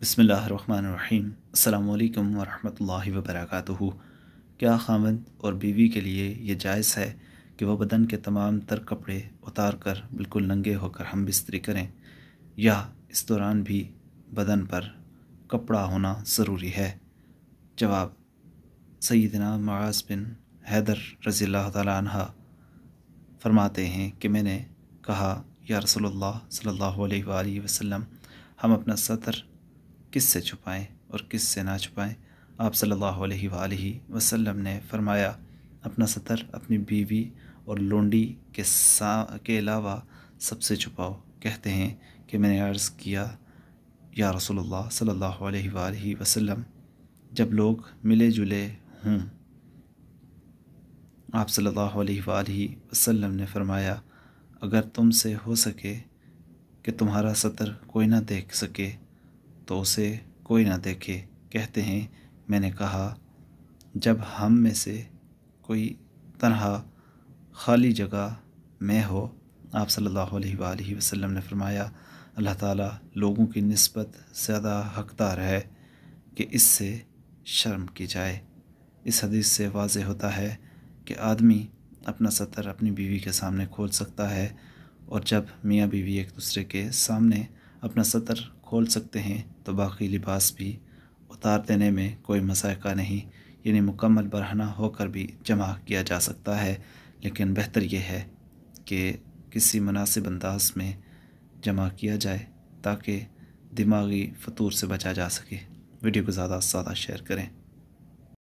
बसमीम् अल्लाम वरहमल वबरक क्या खामद और बीवी के लिए ये जायज़ है कि वह बदन के तमाम तर कपड़े उतार कर बिल्कुल नंगे होकर हम बिस्तरी करें या इस दौरान भी बदन पर कपड़ा होना ज़रूरी है जवाब सईदना मआज़ बिन हैदर रज़ी तह फरमाते हैं कि मैंने कहा या रसोल्ला सल्ला वसम हम अपना सतर किस से छुपाएं और किस से ना छुपाएँ आप सल्लल्लाहु अलैहि सल्ला वसल्लम ने फरमाया अपना सतर अपनी बीवी और लोंडी के सा के अलावा सबसे छुपाओ कहते हैं कि मैंने अर्ज़ किया या रसोल्ला सल्ला अलैहि वसल्लम जब लोग मिले जुले हों आप सल्लल्लाहु वसम ने फरमाया अगर तुमसे हो सके कि तुम्हारा सतर कोई ना देख सके तो उसे कोई ना देखे कहते हैं मैंने कहा जब हम में से कोई तनहा खाली जगह में हो आप सल्लल्लाहु अलैहि वसल्लम ने फरमाया अल्लाह ताला लोगों की नस्बत ज़्यादा हकदार है कि इससे शर्म की जाए इस हदीस से वाज होता है कि आदमी अपना सतर अपनी बीवी के सामने खोल सकता है और जब मियाँ बीवी एक दूसरे के सामने अपना सतर खोल सकते हैं तो बाकी लिबास भी उतार देने में कोई मसायका नहीं यानी मुकम्मल बरहना होकर भी जमा किया जा सकता है लेकिन बेहतर यह है कि किसी मुनासिब अंदाज में जमा किया जाए ताकि दिमागी फतूर से बचा जा सके वीडियो को ज़्यादा से ज़्यादा शेयर करें